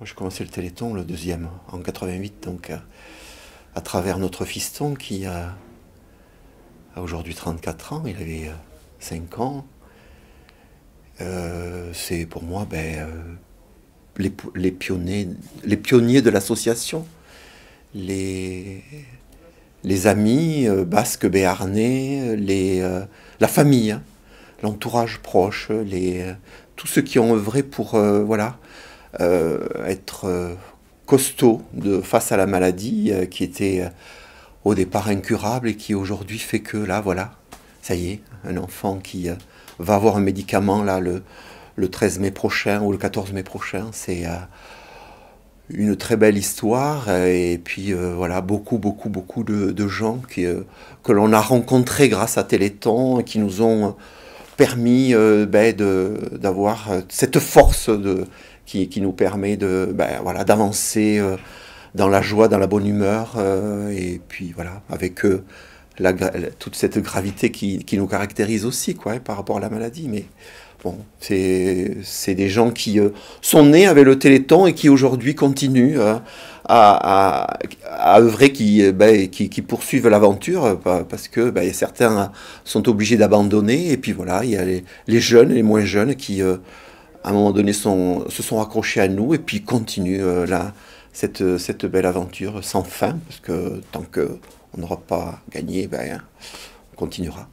Moi, j'ai commencé le Téléthon, le deuxième, en 88, donc euh, à, travers notre fiston qui a, aujourd'hui 34 ans, il avait 5 euh, ans. Euh, c'est pour moi ben, les, pionniers, les pionniers de l'association, les, amis basques, béarnais, la famille, hein. l'entourage proche, les, tous ceux qui ont œuvré pour, voilà, euh, être euh, costaud de face à la maladie euh, qui était au départ incurable et qui aujourd'hui fait que là, voilà, ça y est, un enfant qui va avoir un médicament là le, 13 mai prochain ou le 14 mai prochain, c'est une très belle histoire et puis voilà beaucoup beaucoup beaucoup de, gens qui, que l'on a rencontrés grâce à Téléthon qui nous ont permis euh, ben, d'avoir euh, cette force de, qui, qui, nous permet de ben, voilà d'avancer euh, dans la joie, dans la bonne humeur, et puis voilà avec eux toute cette gravité qui, nous caractérise aussi quoi, hein, par rapport à la maladie. Mais bon, c'est des gens qui euh, sont nés avec le Téléthon et qui aujourd'hui continuent euh, à, à, œuvrer, qui, euh, ben, qui, poursuivent l'aventure parce que ben, certains sont obligés d'abandonner. Et puis voilà, il y a les, jeunes les moins jeunes qui, à un moment donné, sont, se sont accrochés à nous et puis continuent là cette, belle aventure sans fin, parce que tant qu'on n'aura pas gagné, ben, on continuera.